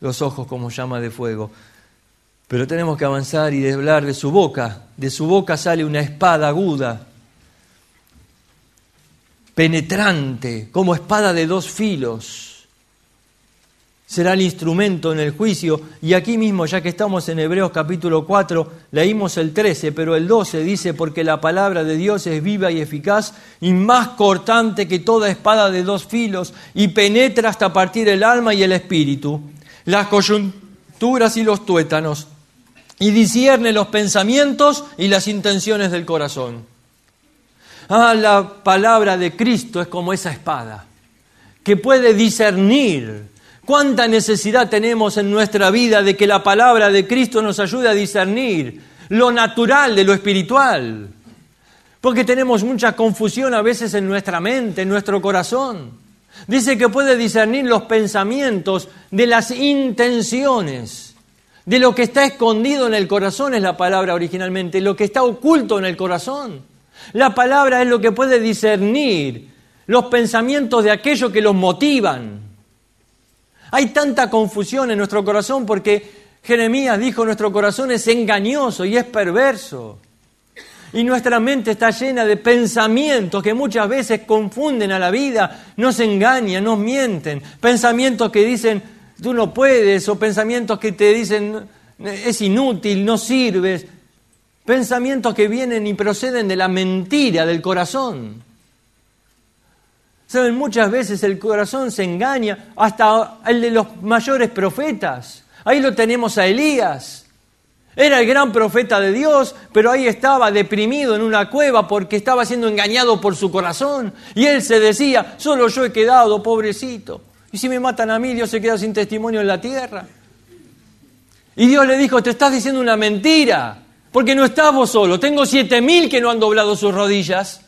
Los ojos como llama de fuego. Pero tenemos que avanzar y hablar de su boca. De su boca sale una espada aguda, penetrante, como espada de dos filos será el instrumento en el juicio. Y aquí mismo, ya que estamos en Hebreos capítulo 4, leímos el 13, pero el 12 dice, porque la palabra de Dios es viva y eficaz y más cortante que toda espada de dos filos y penetra hasta partir el alma y el espíritu, las coyunturas y los tuétanos, y discierne los pensamientos y las intenciones del corazón. Ah, la palabra de Cristo es como esa espada, que puede discernir ¿Cuánta necesidad tenemos en nuestra vida de que la palabra de Cristo nos ayude a discernir lo natural de lo espiritual? Porque tenemos mucha confusión a veces en nuestra mente, en nuestro corazón. Dice que puede discernir los pensamientos de las intenciones, de lo que está escondido en el corazón es la palabra originalmente, lo que está oculto en el corazón. La palabra es lo que puede discernir los pensamientos de aquello que los motivan. Hay tanta confusión en nuestro corazón porque Jeremías dijo, nuestro corazón es engañoso y es perverso. Y nuestra mente está llena de pensamientos que muchas veces confunden a la vida, nos engañan, nos mienten. Pensamientos que dicen, tú no puedes, o pensamientos que te dicen, es inútil, no sirves. Pensamientos que vienen y proceden de la mentira del corazón. Saben, muchas veces el corazón se engaña, hasta el de los mayores profetas. Ahí lo tenemos a Elías. Era el gran profeta de Dios, pero ahí estaba deprimido en una cueva porque estaba siendo engañado por su corazón. Y él se decía, solo yo he quedado, pobrecito. Y si me matan a mí, Dios se queda sin testimonio en la tierra. Y Dios le dijo, te estás diciendo una mentira, porque no estás vos solo. Tengo siete mil que no han doblado sus rodillas.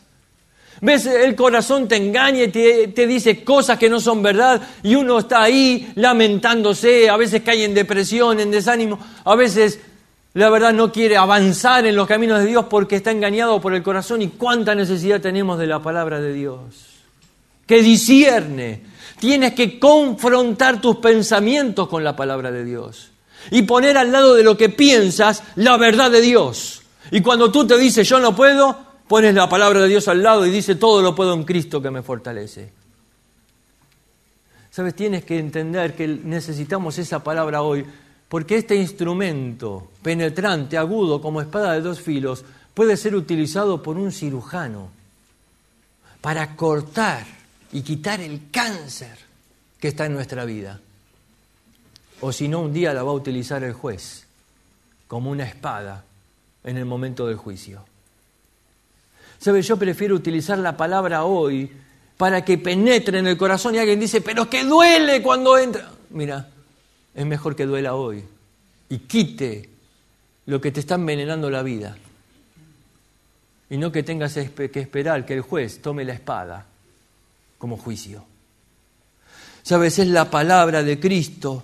¿Ves? El corazón te engaña y te, dice cosas que no son verdad y uno está ahí lamentándose, a veces cae en depresión, en desánimo, a veces la verdad no quiere avanzar en los caminos de Dios porque está engañado por el corazón y cuánta necesidad tenemos de la palabra de Dios. Que discierne, tienes que confrontar tus pensamientos con la palabra de Dios y poner al lado de lo que piensas la verdad de Dios. Y cuando tú te dices yo no puedo, pones la palabra de Dios al lado y dice, todo lo puedo en Cristo que me fortalece. Sabes, tienes que entender que necesitamos esa palabra hoy, porque este instrumento penetrante, agudo, como espada de dos filos, puede ser utilizado por un cirujano para cortar y quitar el cáncer que está en nuestra vida. O si no, un día la va a utilizar el juez como una espada en el momento del juicio. ¿Sabes? Yo prefiero utilizar la palabra hoy para que penetre en el corazón y alguien dice, pero que duele cuando entra. Mira, es mejor que duela hoy y quite lo que te está envenenando la vida. Y no que tengas que esperar que el juez tome la espada como juicio. Sabes, es la palabra de Cristo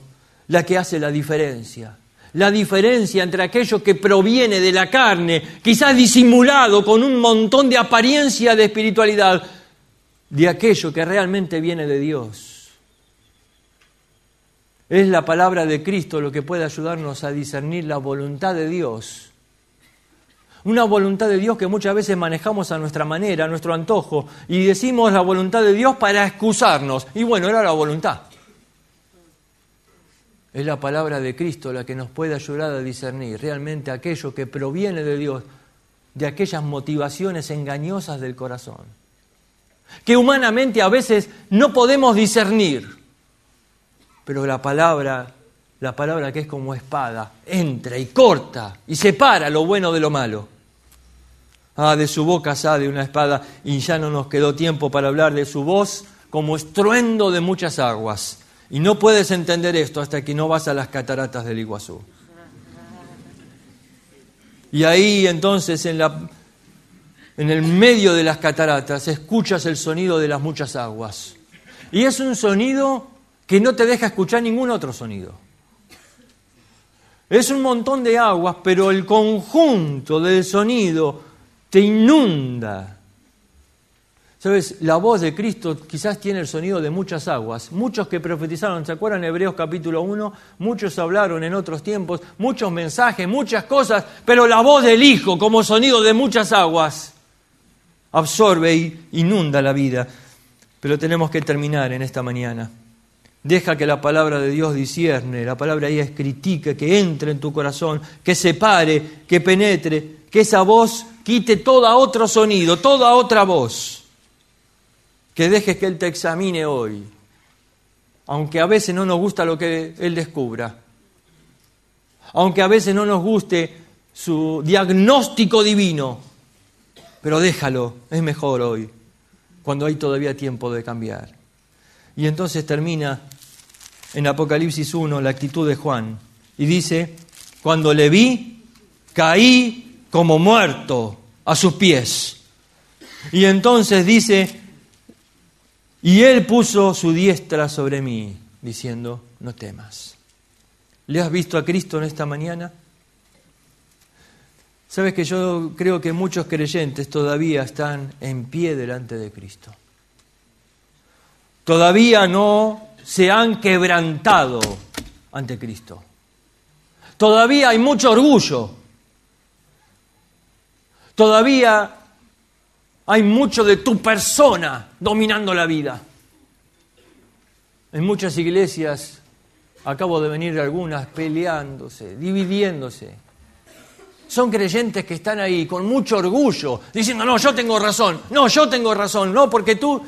la que hace la diferencia la diferencia entre aquello que proviene de la carne, quizás disimulado con un montón de apariencia de espiritualidad, de aquello que realmente viene de Dios. Es la palabra de Cristo lo que puede ayudarnos a discernir la voluntad de Dios. Una voluntad de Dios que muchas veces manejamos a nuestra manera, a nuestro antojo, y decimos la voluntad de Dios para excusarnos. Y bueno, era la voluntad. Es la palabra de Cristo la que nos puede ayudar a discernir realmente aquello que proviene de Dios, de aquellas motivaciones engañosas del corazón, que humanamente a veces no podemos discernir, pero la palabra, la palabra que es como espada, entra y corta y separa lo bueno de lo malo. Ah, de su boca sale una espada y ya no nos quedó tiempo para hablar de su voz como estruendo de muchas aguas. Y no puedes entender esto hasta que no vas a las cataratas del Iguazú. Y ahí entonces en, en el medio de las cataratas escuchas el sonido de las muchas aguas. Y es un sonido que no te deja escuchar ningún otro sonido. Es un montón de aguas, pero el conjunto del sonido te inunda Sabes, la voz de Cristo quizás tiene el sonido de muchas aguas. Muchos que profetizaron, ¿se acuerdan Hebreos capítulo 1? Muchos hablaron en otros tiempos, muchos mensajes, muchas cosas, pero la voz del Hijo como sonido de muchas aguas absorbe e inunda la vida. Pero tenemos que terminar en esta mañana. Deja que la palabra de Dios discierne, la palabra de Dios critique, que entre en tu corazón, que separe, que penetre, que esa voz quite todo otro sonido, toda otra voz que dejes que Él te examine hoy, aunque a veces no nos gusta lo que Él descubra, aunque a veces no nos guste su diagnóstico divino, pero déjalo, es mejor hoy, cuando hay todavía tiempo de cambiar. Y entonces termina en Apocalipsis 1 la actitud de Juan y dice, cuando le vi, caí como muerto a sus pies. Y entonces dice, y él puso su diestra sobre mí, diciendo, no temas. ¿Le has visto a Cristo en esta mañana? Sabes que yo creo que muchos creyentes todavía están en pie delante de Cristo. Todavía no se han quebrantado ante Cristo. Todavía hay mucho orgullo. Todavía hay mucho de tu persona dominando la vida. En muchas iglesias acabo de venir algunas peleándose, dividiéndose. Son creyentes que están ahí con mucho orgullo, diciendo, no, yo tengo razón, no, yo tengo razón, no, porque tú,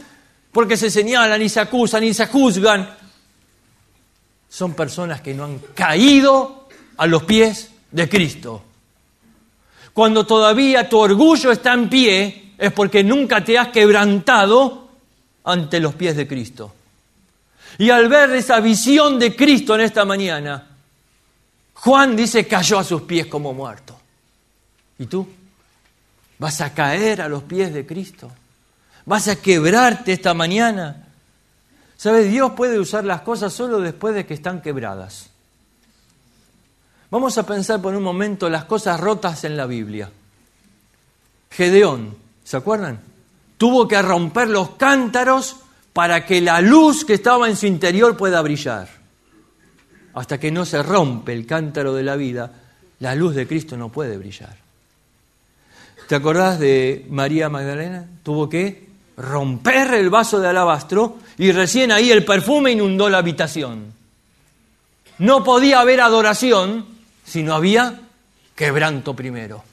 porque se señalan y se acusan y se juzgan. Son personas que no han caído a los pies de Cristo. Cuando todavía tu orgullo está en pie, es porque nunca te has quebrantado ante los pies de Cristo. Y al ver esa visión de Cristo en esta mañana, Juan dice, cayó a sus pies como muerto. ¿Y tú? ¿Vas a caer a los pies de Cristo? ¿Vas a quebrarte esta mañana? ¿Sabes? Dios puede usar las cosas solo después de que están quebradas. Vamos a pensar por un momento las cosas rotas en la Biblia. Gedeón, ¿Se acuerdan? Tuvo que romper los cántaros para que la luz que estaba en su interior pueda brillar. Hasta que no se rompe el cántaro de la vida, la luz de Cristo no puede brillar. ¿Te acordás de María Magdalena? Tuvo que romper el vaso de alabastro y recién ahí el perfume inundó la habitación. No podía haber adoración si no había quebranto primero.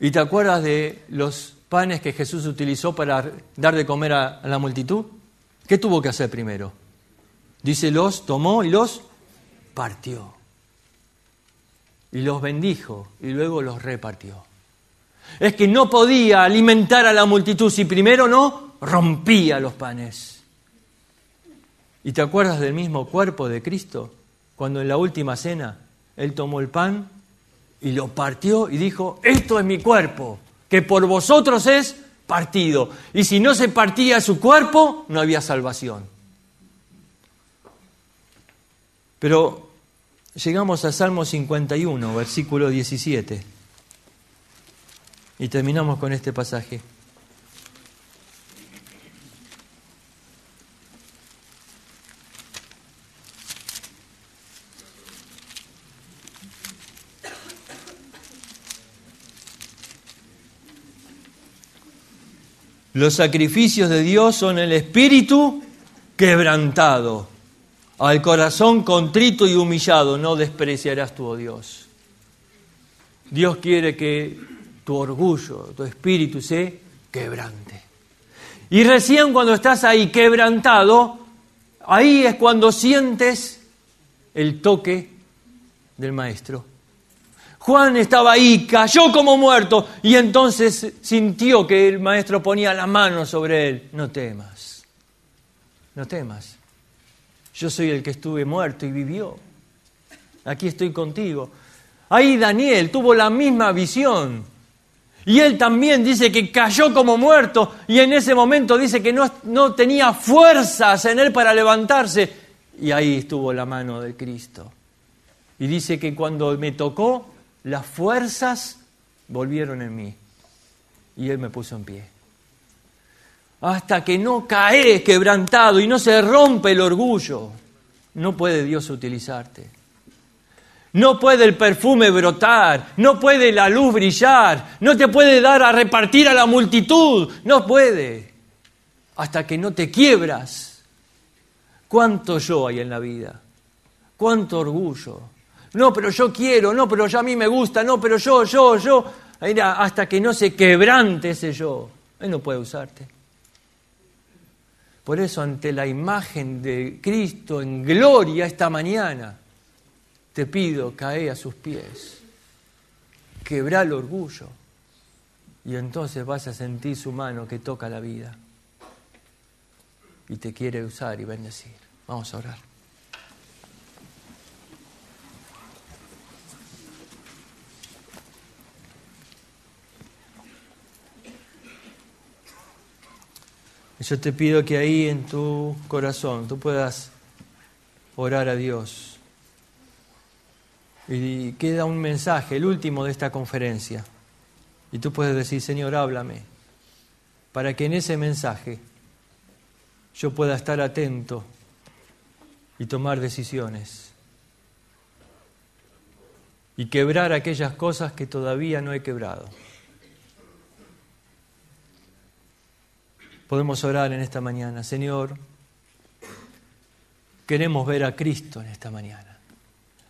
¿Y te acuerdas de los panes que Jesús utilizó para dar de comer a, la multitud? ¿Qué tuvo que hacer primero? Dice, los tomó y los partió. Y los bendijo y luego los repartió. Es que no podía alimentar a la multitud si primero no rompía los panes. ¿Y te acuerdas del mismo cuerpo de Cristo? Cuando en la última cena Él tomó el pan y lo partió y dijo, esto es mi cuerpo, que por vosotros es partido. Y si no se partía su cuerpo, no había salvación. Pero llegamos a Salmo 51, versículo 17. Y terminamos con este pasaje. Los sacrificios de Dios son el espíritu quebrantado. Al corazón contrito y humillado no despreciarás tu oh Dios. Dios quiere que tu orgullo, tu espíritu se quebrante. Y recién cuando estás ahí quebrantado, ahí es cuando sientes el toque del Maestro. Juan estaba ahí, cayó como muerto y entonces sintió que el maestro ponía la mano sobre él. No temas, no temas. Yo soy el que estuve muerto y vivió. Aquí estoy contigo. Ahí Daniel tuvo la misma visión. Y él también dice que cayó como muerto y en ese momento dice que no, no tenía fuerzas en él para levantarse. Y ahí estuvo la mano de Cristo. Y dice que cuando me tocó, las fuerzas volvieron en mí y Él me puso en pie. Hasta que no caes quebrantado y no se rompe el orgullo, no puede Dios utilizarte. No puede el perfume brotar, no puede la luz brillar, no te puede dar a repartir a la multitud, no puede. Hasta que no te quiebras. ¿Cuánto yo hay en la vida? ¿Cuánto orgullo? no, pero yo quiero, no, pero ya a mí me gusta, no, pero yo, yo, yo. Mira, hasta que no se quebrante ese yo, Él no puede usarte. Por eso ante la imagen de Cristo en gloria esta mañana, te pido, cae a sus pies, quebra el orgullo y entonces vas a sentir su mano que toca la vida y te quiere usar y bendecir. Vamos a orar. Yo te pido que ahí en tu corazón tú puedas orar a Dios. Y queda un mensaje, el último de esta conferencia. Y tú puedes decir, Señor, háblame, para que en ese mensaje yo pueda estar atento y tomar decisiones. Y quebrar aquellas cosas que todavía no he quebrado. podemos orar en esta mañana. Señor, queremos ver a Cristo en esta mañana.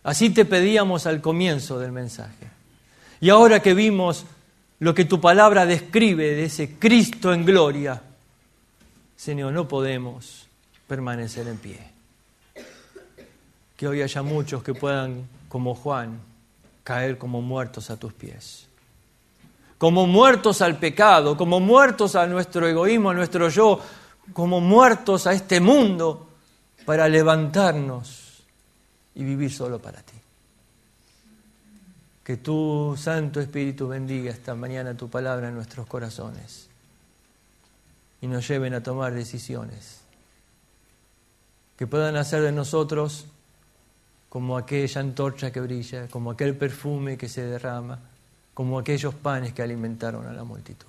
Así te pedíamos al comienzo del mensaje. Y ahora que vimos lo que tu palabra describe de ese Cristo en gloria, Señor, no podemos permanecer en pie. Que hoy haya muchos que puedan, como Juan, caer como muertos a tus pies como muertos al pecado, como muertos a nuestro egoísmo, a nuestro yo, como muertos a este mundo, para levantarnos y vivir solo para ti. Que tu Santo Espíritu bendiga esta mañana tu palabra en nuestros corazones y nos lleven a tomar decisiones que puedan hacer de nosotros como aquella antorcha que brilla, como aquel perfume que se derrama como aquellos panes que alimentaron a la multitud.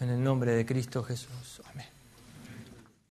En el nombre de Cristo Jesús. Amén.